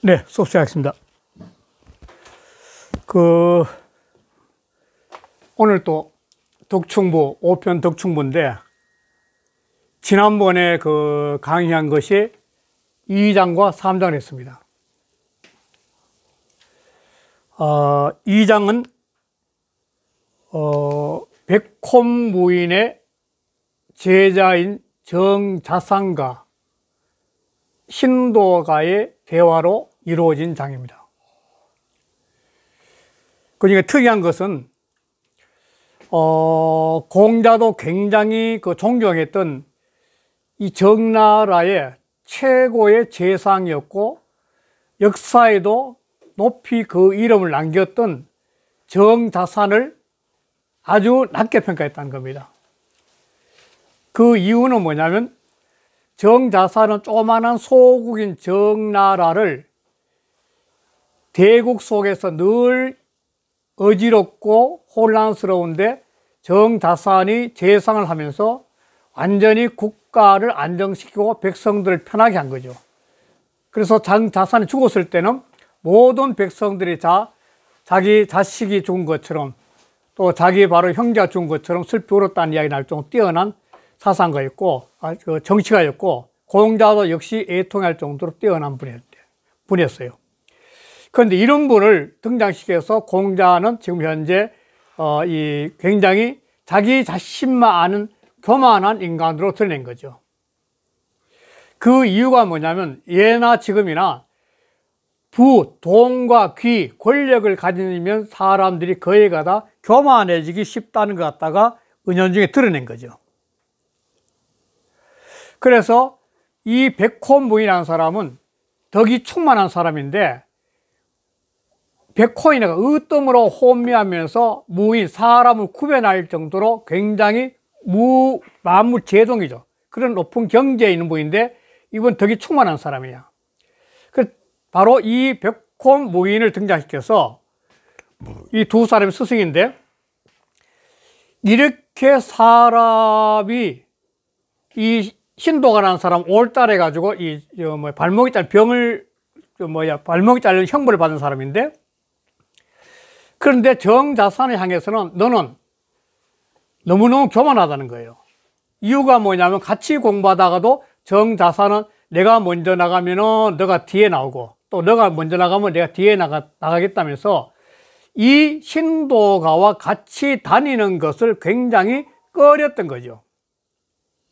네, 수업 시작하겠습니다. 그, 오늘 또 덕충부, 5편 덕충부인데, 지난번에 그 강의한 것이 2장과 3장을 했습니다. 어, 2장은, 어, 백홈무인의 제자인 정자상과 신도가의 대화로 이루어진 장입니다. 그 중에 특이한 것은 어, 공자도 굉장히 그 존경했던 이 정나라의 최고의 재상이었고 역사에도 높이 그 이름을 남겼던 정자산을 아주 낮게 평가했다는 겁니다. 그 이유는 뭐냐면 정자산은 조만한 소국인 정나라를 대국 속에서 늘 어지럽고 혼란스러운데 정다산이 재상을 하면서 완전히 국가를 안정시키고 백성들을 편하게 한 거죠. 그래서 장자산이 죽었을 때는 모든 백성들이 다 자기 자식이 죽은 것처럼 또 자기 바로 형제가 죽은 것처럼 슬피 울었다는 이야기 날 정도 뛰어난 사상가였고 아, 그 정치가였고 고자도 역시 애통할 정도로 뛰어난 분이었어요. 그런데 이런 분을 등장시켜서 공자는 지금 현재 어, 이 굉장히 자기 자신만 아는 교만한 인간으로 드러낸 거죠. 그 이유가 뭐냐면 예나 지금이나 부, 돈과 귀, 권력을 가지면 사람들이 거에가 다 교만해지기 쉽다는 것 같다가 은연중에 드러낸 거죠. 그래서 이백호부이라는 사람은 덕이 충만한 사람인데 백호인이가 으뜸으로 혼미하면서 무인 사람을 구별할 정도로 굉장히 무 만무제동이죠. 그런 높은 경제에 있는 분인데 이분 덕이 충만한 사람이야. 그 바로 이 백콘 무인을 등장시켜서 이 두 사람이 스승인데 이렇게 사람이 이 신도가 난 사람 올달해 가지고 이 뭐 발목이 잘 병을 뭐야 발목이 잘린 형벌을 받은 사람인데 그런데 정자산을 향해서는 너는 너무너무 교만하다는 거예요. 이유가 뭐냐면 같이 공부하다가도 정자산은 내가 먼저 나가면은 너가 뒤에 나오고 또 너가 먼저 나가면 내가 뒤에 나가, 나가겠다면서 이 신도가와 같이 다니는 것을 굉장히 꺼렸던 거죠.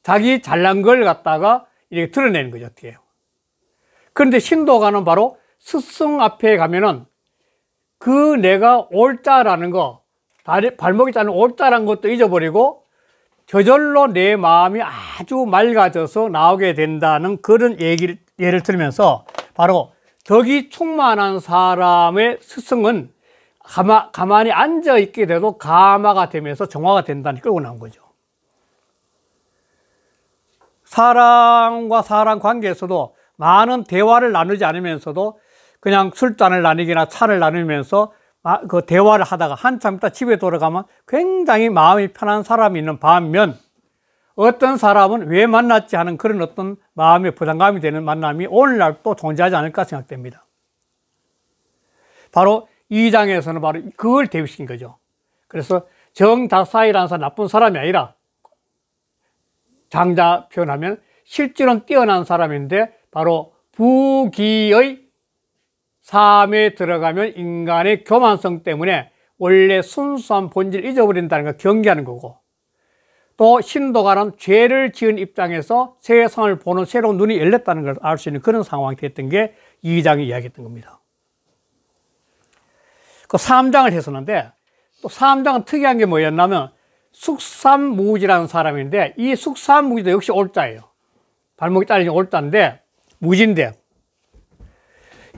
자기 잘난 걸 갖다가 이렇게 드러내는 거죠, 어떻게. 그런데 신도가는 바로 스승 앞에 가면은 그 내가 옳다라는 거 발목이 자는 옳다라는 것도 잊어버리고 저절로 내 마음이 아주 맑아져서 나오게 된다는 그런 얘기를 예를 들면서 바로 덕이 충만한 사람의 스승은 가마, 가만히 앉아 있게 돼도 가마가 되면서 정화가 된다는 끌고 나온 거죠. 사람과 사람 관계에서도 많은 대화를 나누지 않으면서도 그냥 술잔을 나누기나 차를 나누면서 그 대화를 하다가 한참 있다 집에 돌아가면 굉장히 마음이 편한 사람이 있는 반면 어떤 사람은 왜 만났지 하는 그런 어떤 마음의 부담감이 되는 만남이 오늘날 또 존재하지 않을까 생각됩니다. 바로 이장에서는 바로 그걸 대비시킨 거죠. 그래서 정다사이라는 사람 나쁜 사람이 아니라 장자 표현하면 실제로는 뛰어난 사람인데 바로 부귀의 3에 들어가면 인간의 교만성 때문에 원래 순수한 본질을 잊어버린다는 걸 경계하는 거고 또 신도가는 죄를 지은 입장에서 세상을 보는 새로운 눈이 열렸다는 걸 알 수 있는 그런 상황이 됐던 게 2장이 이야기했던 겁니다. 그 3장을 했었는데 또 3장은 특이한 게 뭐였냐면 숙삼무지라는 사람인데 이 숙삼무지도 역시 올자예요. 발목이 잘린 올자인데 무지인데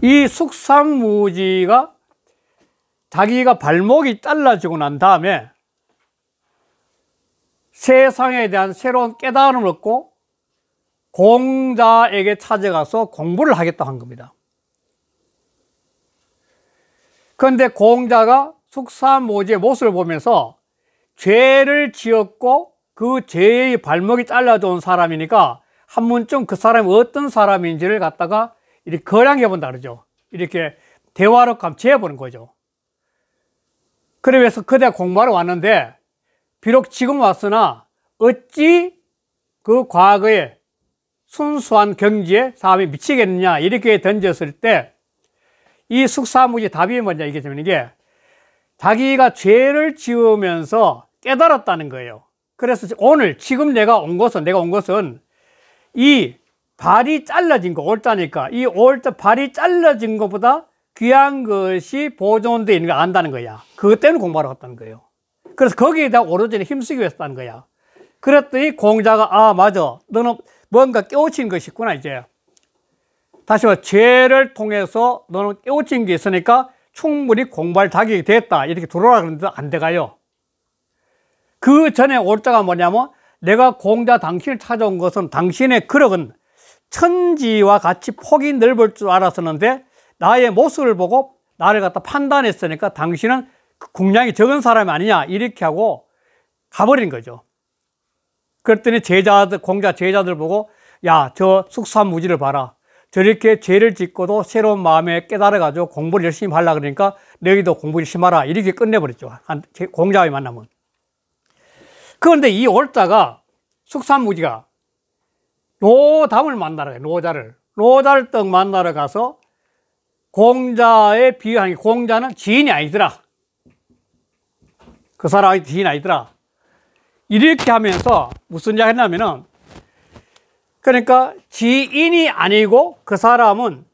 이 숙삼무지가 자기가 발목이 잘라지고 난 다음에 세상에 대한 새로운 깨달음을 얻고 공자에게 찾아가서 공부를 하겠다 한 겁니다. 그런데 공자가 숙사무지의 모습을 보면서 죄를 지었고 그 죄의 발목이 잘라져온 사람이니까 한문쯤그 사람이 어떤 사람인지를 갖다가 이렇게 거량해 본다 그러죠. 이렇게 대화로 감체해 보는 거죠. 그러면서 그대 공부하러 왔는데 비록 지금 왔으나 어찌 그 과거에 순수한 경지에 사람이 미치겠느냐 이렇게 던졌을 때 이 숙사무지 답이 뭐냐 이게 되는 게 자기가 죄를 지으면서 깨달았다는 거예요. 그래서 오늘 지금 내가 온 것은 내가 온 것은 이 발이 잘라진 거 올자니까 이 올자 발이 잘라진 것보다 귀한 것이 보존되어 있는 걸 안다는 거야 그것 때문에 공부하러 갔다는 거예요 그래서 거기에다 오로지 힘쓰기 위해서 다는 거야 그랬더니 공자가 아 맞아 너는 뭔가 깨우친 것이 있구나 이제 다시 말 죄를 통해서 너는 깨우친 게 있으니까 충분히 공부할 자격이 됐다 이렇게 들어오라 그러는데 안 돼가요 그 전에 올자가 뭐냐면 내가 공자 당신을 찾아온 것은 당신의 그릇은 천지와 같이 폭이 넓을 줄 알았었는데 나의 모습을 보고 나를 갖다 판단했으니까 당신은 공량이 그 적은 사람이 아니냐 이렇게 하고 가버린 거죠. 그랬더니 제자들 공자 제자들 보고 야 저숙수 무지를 봐라. 저렇게 죄를 짓고도 새로운 마음에 깨달아 가지고 공부를 열심히 하려 그러니까 너희도 공부 열심히 하라 이렇게 끝내버렸죠. 공자의 만남은. 그런데 이 올자가 숙산무지가 노담을 만나러 가요. 노자를. 노자를떡 만나러 가서 공자의 비유하는 공자는 지인이 아니더라. 그 사람이 지인 아니더라. 이렇게 하면서 무슨 이야기 했냐면은 그러니까 지인이 아니고 그 사람은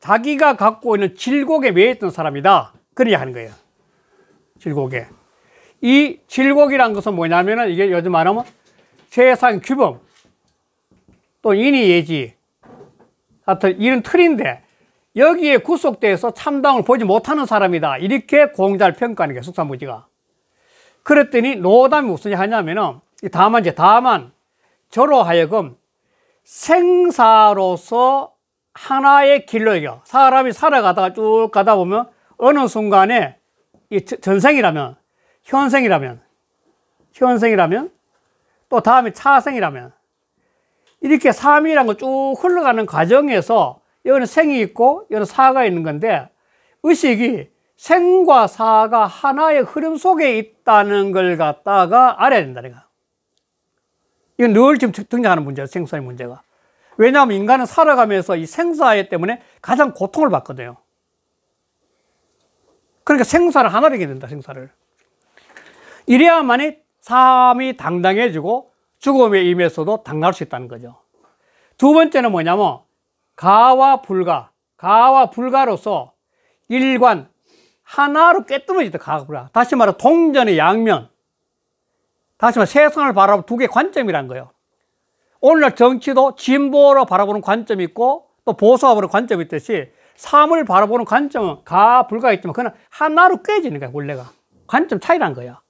자기가 갖고 있는 질곡에 매했던 사람이다. 그런 이야기 하는 거예요. 질곡에. 이 질곡이란 것은 뭐냐면은 이게 요즘 말하면 세상 규범, 또 인의 예지 하여튼 이런 틀인데 여기에 구속돼서 참당을 보지 못하는 사람이다 이렇게 공자를 평가하는 게 숙산부지가 그랬더니 노담이 무슨 얘기 하냐면은 다만 이제 다만 저로 하여금 생사로서 하나의 길로 이겨 사람이 살아가다가 쭉 가다 보면 어느 순간에 이 전생이라면 현생이라면 현생이라면 또 다음에 차생이라면 이렇게 삶이라는 거 쭉 흘러가는 과정에서 여기는 생이 있고 여기는 사가 있는 건데 의식이 생과 사가 하나의 흐름 속에 있다는 걸 갖다가 알아야 된다 는 거야. 이건 늘 지금 등장하는 문제야 생사의 문제가 왜냐하면 인간은 살아가면서 이 생사에 때문에 가장 고통을 받거든요 그러니까 생사를 하나로 이게 된다 생사를 이래야만이 삶이 당당해지고 죽음의 임에서도 당할 수 있다는 거죠. 두 번째는 뭐냐면 가와 불가, 가와 불가로서 일관 하나로 깨뜨려지다 가와 불가. 다시 말해 동전의 양면. 다시 말해 세상을 바라보는 두 개의 관점이란 거예요. 오늘날 정치도 진보로 바라보는 관점이 있고 또 보수화 보는 관점이 있듯이 삶을 바라보는 관점은 가 불가 있지만 그는 하나로 깨지는 거야 원래가 관점 차이란 거야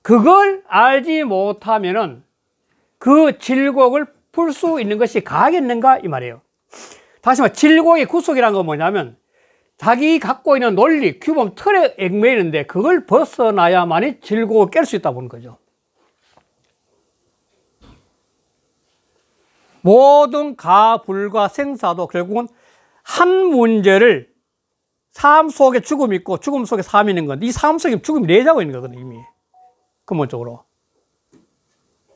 그걸 알지 못하면은 그 질곡을 풀 수 있는 것이 가겠는가이 말이에요 다시 말해 질곡의 구속이라건 뭐냐면 자기 갖고 있는 논리, 규범 틀에 얽매이는데 그걸 벗어나야만이 질곡을 깰 수 있다 보는 거죠 모든 가불과 생사도 결국은 한 문제를 삶 속에 죽음이 있고 죽음 속에 삶이 있는 건데 이 삶 속에 죽음이 내자고 있는 거거든요 이미 근본적으로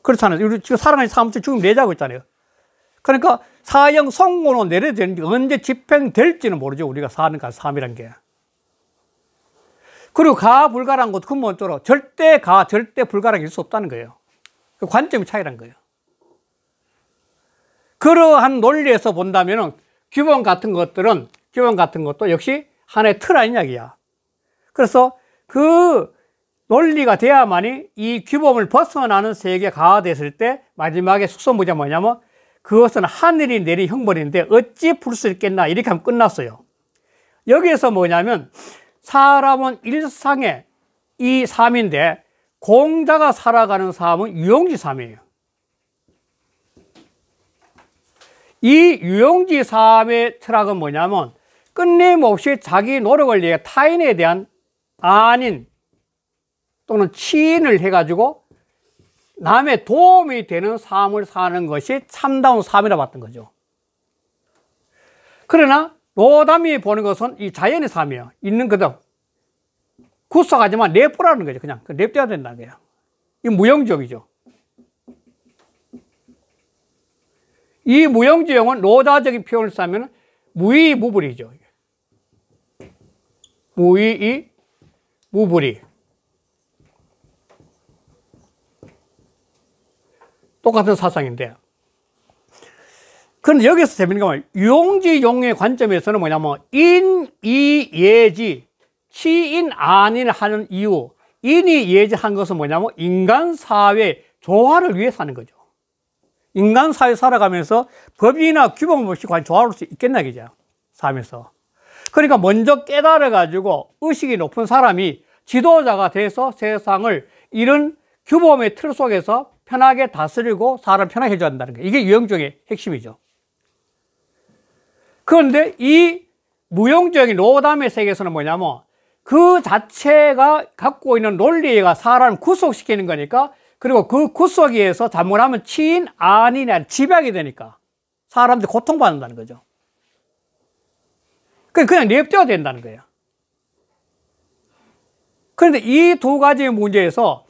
그렇잖아요. 우리 지금 사랑하는 사무처 죽임 내자고 했잖아요. 그러니까 사형 선고는 내려야되는데 언제 집행될지는 모르죠. 우리가 사는 가 삶이란 게. 그리고 가 불가란 것도 근본적으로 절대 가 절대 불가란 일수 없다는 거예요. 그관점이 차이란 거예요. 그러한 논리에서 본다면 규범 같은 것들은 규범 같은 것도 역시 하나의 틀 아닌 이야기야. 그래서 그 논리가 돼야만이 이 규범을 벗어나는 세계 가화됐을 때 마지막에 숙소무자 뭐냐면 그것은 하늘이 내린 형벌인데 어찌 풀 수 있겠나 이렇게 하면 끝났어요. 여기에서 뭐냐면 사람은 일상의 이 삶인데 공자가 살아가는 삶은 유용지 삶이에요. 이 유용지 삶의 철학은 뭐냐면 끝임없이 자기 노력을 위해 타인에 대한 아닌 또는 치인을 해가지고 남의 도움이 되는 삶을 사는 것이 참다운 삶이라 봤던 거죠. 그러나 노담이 보는 것은 이 자연의 삶이에요. 있는 그대로. 구속하지만 내포라는 거죠. 그냥 냅둬야 그 된다는 거예요. 이 무형적이죠. 이 무형지형은 노자적인 표현을 쓰면 무의무불이죠. 무의이 무불이. 똑같은 사상인데. 그런데 여기서 재밌는 건 유용지 용의 관점에서는 뭐냐면 인, 이, 예지, 치인, 안인 하는 이유 인이 예지한 것은 뭐냐면 인간 사회 조화를 위해 사는 거죠. 인간 사회 살아가면서 법이나 규범 없이 과연 조화로수 있겠나 그죠? 삶에서. 그러니까 먼저 깨달아 가지고 의식이 높은 사람이 지도자가 돼서 세상을 이런 규범의 틀 속에서 편하게 다스리고 사람 편하게 해줘야 한다는 거예요. 이게 유형종의 핵심이죠. 그런데 이 무용적인 로담의 세계에서는 뭐냐면 그 자체가 갖고 있는 논리가 사람을 구속시키는 거니까 그리고 그 구속에 의해서 잘못하면 치인, 아니냐, 집약이 되니까 사람들 고통받는다는 거죠. 그냥 냅둬야 된다는 거예요. 그런데 이 두가지 문제에서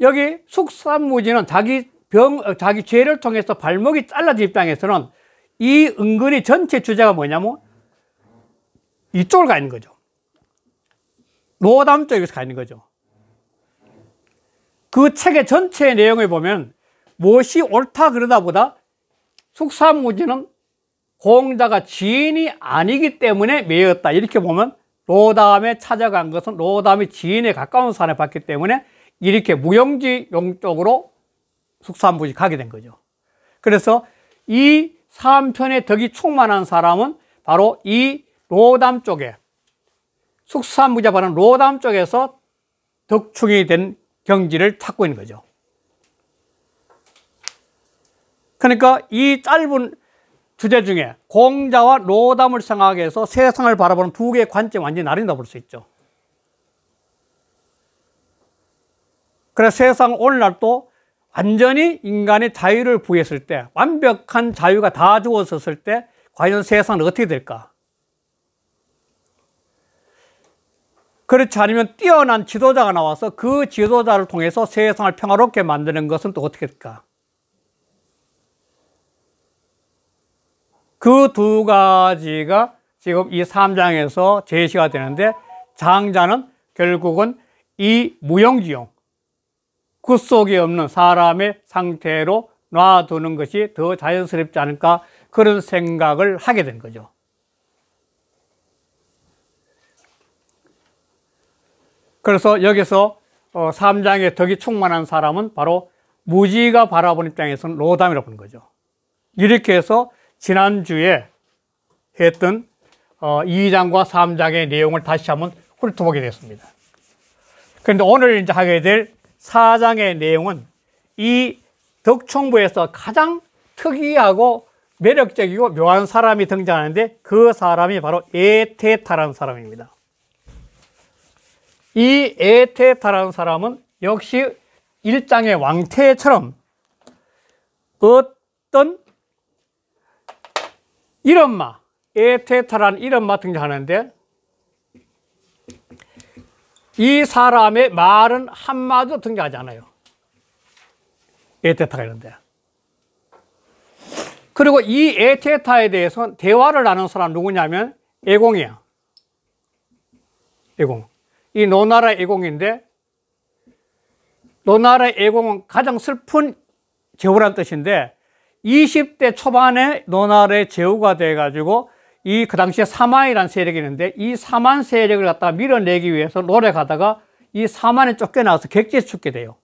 여기 숙산무지는 자기 병, 어, 자기 죄를 통해서 발목이 잘라진 입장에서는 이 은근히 전체 주제가 뭐냐면 이쪽을가 있는 거죠. 노담 쪽에서 가 있는 거죠. 그 책의 전체 내용을 보면 무엇이 옳다 그러다 보다 숙사무지는 공자가 지인이 아니기 때문에 매였다. 이렇게 보면 로담에 찾아간 것은 로담이 지인에 가까운 사람을 봤기 때문에 이렇게 무용지 용적으로 숙산부지 가게 된 거죠. 그래서 이사편의 덕이 충만한 사람은 바로 이 로담 쪽에 숙산부자 바는 로담 쪽에서 덕충이 된 경지를 찾고 있는 거죠. 그러니까 이 짧은 주제 중에 공자와 로담을 생각해서 세상을 바라보는 두 개의 관점이 완전히 나뉜다 볼 수 있죠. 그래서 세상 오늘날도 완전히 인간의 자유를 부여했을 때 완벽한 자유가 다 주어졌을 때 과연 세상은 어떻게 될까? 그렇지 않으면 뛰어난 지도자가 나와서 그 지도자를 통해서 세상을 평화롭게 만드는 것은 또 어떻게 될까? 그 두 가지가 지금 이 3장에서 제시가 되는데 장자는 결국은 이 무용지용 구속이 없는 사람의 상태로 놔두는 것이 더 자연스럽지 않을까 그런 생각을 하게 된 거죠. 그래서 여기서 3장의 어, 덕이 충만한 사람은 바로 무지가 바라본 입장에서는 로담이라고 보는 거죠. 이렇게 해서 지난주에 했던 2장과 어, 3장의 내용을 다시 한번 훑어보게 됐습니다. 그런데 오늘 이제 하게 될 4장의 내용은 이 덕총부에서 가장 특이하고 매력적이고 묘한 사람이 등장하는데 그 사람이 바로 에테타라는 사람입니다. 이 에테타라는 사람은 역시 일장의 왕태처럼 어떤 이름마, 에테타라는 이름마 등장하는데 이 사람의 말은 한마디도 등장하지 않아요. 에테타가 있는데. 그리고 이 에테타에 대해서 대화를 나눈 사람 누구냐면 에공이야. 에공. 이 노나라 에공인데 노나라 에공은 가장 슬픈 제후란 뜻인데 20대 초반에 노나라의 제후가 돼가지고 이그 당시에 사만이라는 세력이 있는데 이 사만 세력을 갖다가 밀어내기 위해서 노력하다가 이 사만에 쫓겨나서 객지에 죽게 돼요.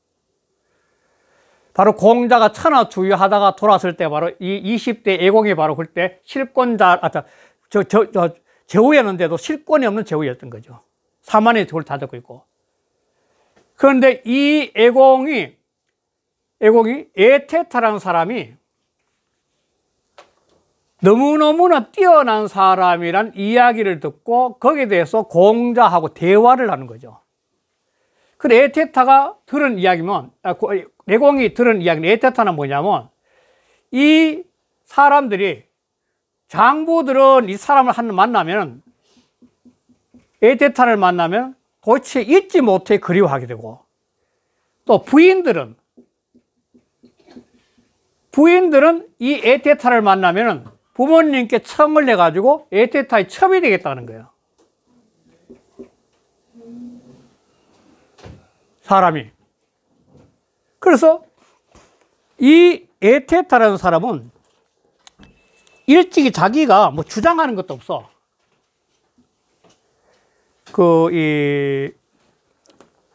바로 공자가 천하 주유하다가 돌아설 때 바로 이 20대 애공이 바로 그때 실권자, 아, 저, 저, 저, 저 제후였는데도 실권이 없는 제후였던 거죠. 사만의 제후 다잡고 있고. 그런데 이 애공이, 애공이 에테타라는 사람이 너무너무나 뛰어난 사람이란 이야기를 듣고 거기에 대해서 공자하고 대화를 하는 거죠. 그래 에테타가 들은 이야기면 아, 내공이 들은 이야기는 에테타는 뭐냐면 이 사람들이 장부들은 이 사람을 한 만나면 에테타를 만나면 도대체 잊지 못해 그리워하게 되고 또 부인들은 부인들은 이 에테타를 만나면 부모님께 청을 내가지고 에테타의 첩이 되겠다는 거예요. 사람이. 그래서 이 에테타라는 사람은 일찍이 자기가 뭐 주장하는 것도 없어. 그, 이,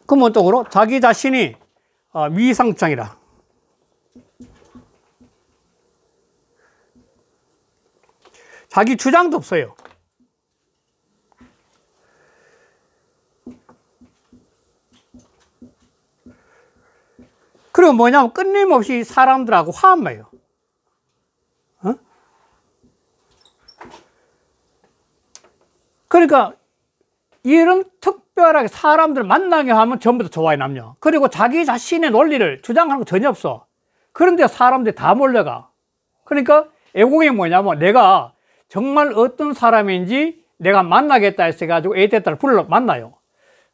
근본적으로 자기 자신이 위상장이라. 어, 자기 주장도 없어요. 그리고 뭐냐면 끊임없이 사람들하고 화합 해요. 어? 그러니까 이런 특별하게 사람들 만나게 하면 전부 다 좋아해 남녀 그리고 자기 자신의 논리를 주장하는 거 전혀 없어 그런데 사람들이 다 몰려가 그러니까 애국이 뭐냐면 내가 정말 어떤 사람인지 내가 만나겠다 했어가지고 A 테타를 불러 만나요.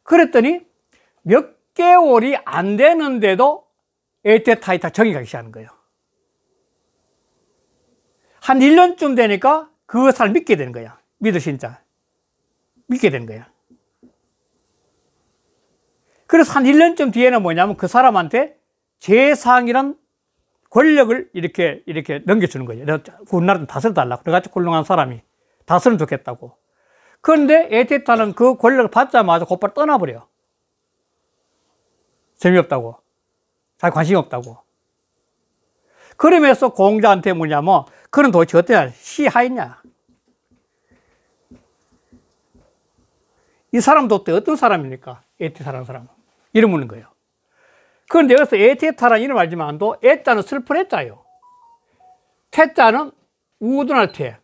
그랬더니 몇 개월이 안 되는데도 A 테타이타 정이 가기 시작하는 거예요. 한 1년쯤 되니까 그 사람 믿게 되는 거야. 믿어, 진짜. 믿게 되는 거야. 그래서 한 1년쯤 뒤에는 뭐냐면 그 사람한테 제상이란 권력을 이렇게 이렇게 넘겨주는 거예요. 내가 군나라는 그 다스려 달라고. 너같이 훌륭한 사람이 다스려 좋겠다고. 그런데 에테타는 그 권력을 받자마자 곧바로 떠나버려. 재미없다고. 잘 관심이 없다고. 그러면서 공자한테 뭐냐면 그는 도대체 어떠냐 시하였냐 이 사람도 어떤 사람입니까 에테타라는 사람은 이름 묻는 거예요 그런데 여기서 에테타라는 이름 을 알지만도 에자는 슬픈 에자요 태자는 우둔할 태.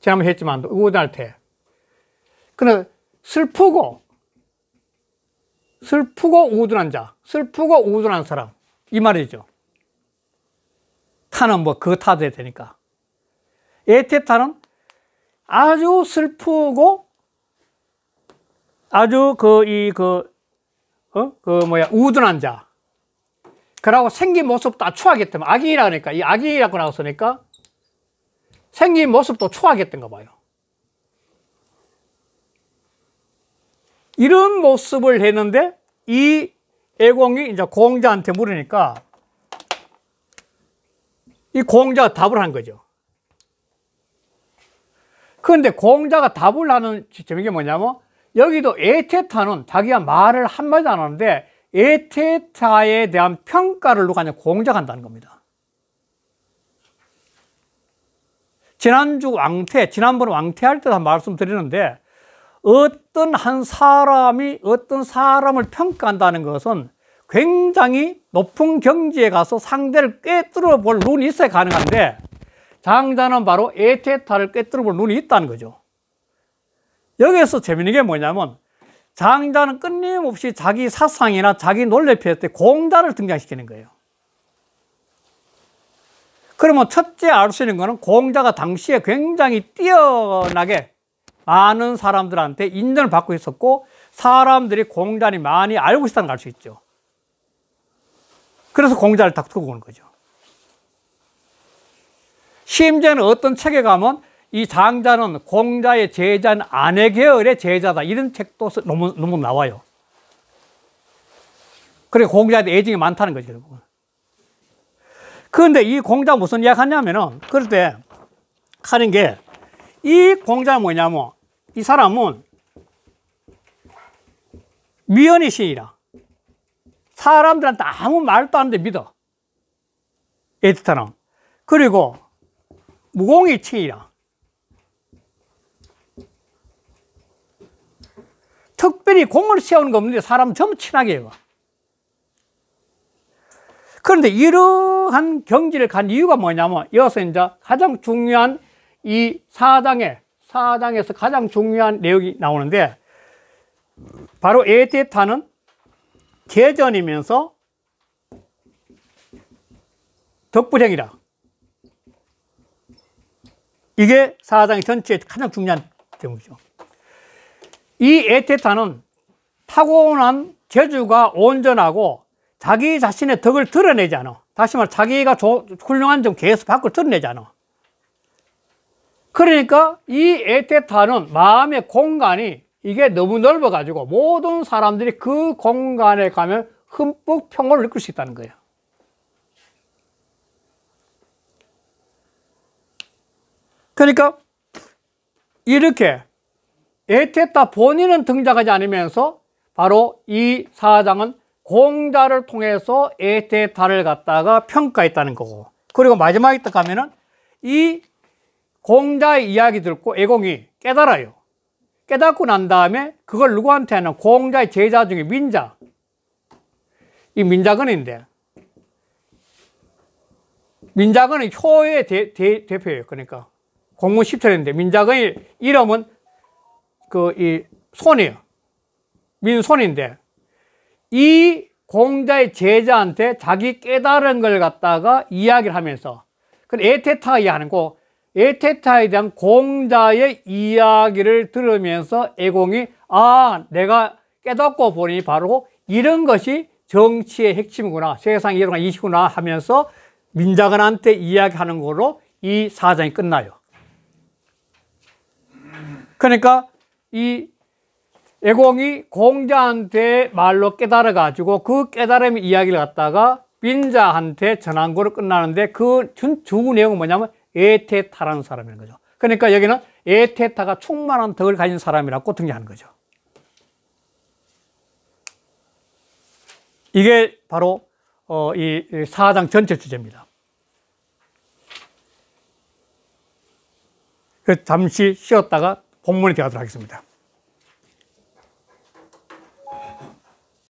지난번에 했지만도 우둔할 태. 그러나 슬프고 슬프고 우둔한 자, 슬프고 우둔한 사람 이 말이죠. 타는 뭐 그거 타도 되니까. 에테타는 아주 슬프고 아주 그 이그 그 어? 그 뭐야 우둔한 자 그러고 생긴 모습도 다추하겠다 악인이라 니까이 악인이라고 나왔으니까 생긴 모습도 추하겠던가 봐요 이런 모습을 했는데 이 애공이 이제 공자한테 물으니까 이 공자가 답을 한 거죠 그런데 공자가 답을 하는 지점이 뭐냐면 여기도 에테타는 자기가 말을 한마디도 안 하는데 에테타에 대한 평가를 누가 하냐 공작한다는 겁니다. 지난주 왕태, 지난번 왕태할 때도 말씀드리는데 어떤 한 사람이 어떤 사람을 평가한다는 것은 굉장히 높은 경지에 가서 상대를 꿰뚫어 볼 눈이 있어야 가능한데 장자는 바로 에테타를 꿰뚫어 볼 눈이 있다는 거죠. 여기에서 재밌는 게 뭐냐면 장자는 끊임없이 자기 사상이나 자기 논리표에 때 공자를 등장시키는 거예요. 그러면 첫째 알 수 있는 거는 공자가 당시에 굉장히 뛰어나게 많은 사람들한테 인정을 받고 있었고 사람들이 공자를 많이 알고 있다는 걸 알 수 있죠. 그래서 공자를 딱 두고 오는 거죠. 심지어는 어떤 책에 가면 이 장자는 공자의 제자는 아내 계열의 제자다. 이런 책도 너무, 너무 나와요. 그래 공자한테 애증이 많다는 거지, 결국 그런데 이 공자 무슨 이야기 하냐면은, 그럴 때 하는 게, 이 공자 뭐냐면, 이 사람은 미연의 신이라. 사람들한테 아무 말도 안 돼 믿어. 에디터는. 그리고 무공의 칭이라. 특별히 공을 세우는 거 없는데 사람 전부 친하게 해요. 그런데 이러한 경지를 간 이유가 뭐냐면 여기서 이제 가장 중요한 이 사장에 사장에서 가장 중요한 내용이 나오는데 바로 에데타는 개전이면서 덕불행이라 이게 사장의 전체 가장 중요한 대목이죠 이 에테타는 타고난 재주가 온전하고 자기 자신의 덕을 드러내잖아. 다시 말해 자기가 조, 훌륭한 점 계속 밖으로 드러내잖아. 그러니까 이 에테타는 마음의 공간이 이게 너무 넓어가지고 모든 사람들이 그 공간에 가면 흠뻑 평화를 느낄 수 있다는 거예요. 그러니까 이렇게 에테타 본인은 등장하지 않으면서 바로 이 사장은 공자를 통해서 에테타를 갖다가 평가했다는 거고 그리고 마지막에 딱 가면은 이 공자의 이야기 듣고 애공이 깨달아요 깨닫고 난 다음에 그걸 누구한테 하는 공자의 제자 중에 민자 이 민자근인데 민자근은 효의 대, 대, 표예요 그러니까 공문 10철인데 민자근의 이름은 그이 손이에요. 민손인데 이 공자의 제자한테 자기 깨달은 걸 갖다가 이야기를 하면서 그 에테타 이야기하는 거 에테타에 대한 공자의 이야기를 들으면서 애공이 아 내가 깨닫고 보니 바로 이런 것이 정치의 핵심이구나 세상이 이런 이구나 하면서 민자근한테 이야기하는 거로 이 사장이 끝나요 그러니까 이 애공이 공자한테 말로 깨달아 가지고 그 깨달음의 이야기를 갖다가 빈자한테 전한 거로 끝나는데 그주 내용은 뭐냐면 에테타라는 사람인 거죠. 그러니까 여기는 에테타가 충만한 덕을 가진 사람이라고 등장하는 거죠. 이게 바로 어, 이 4장 전체 주제입니다. 그 잠시 쉬었다가 본문이 되어가도록 하겠습니다.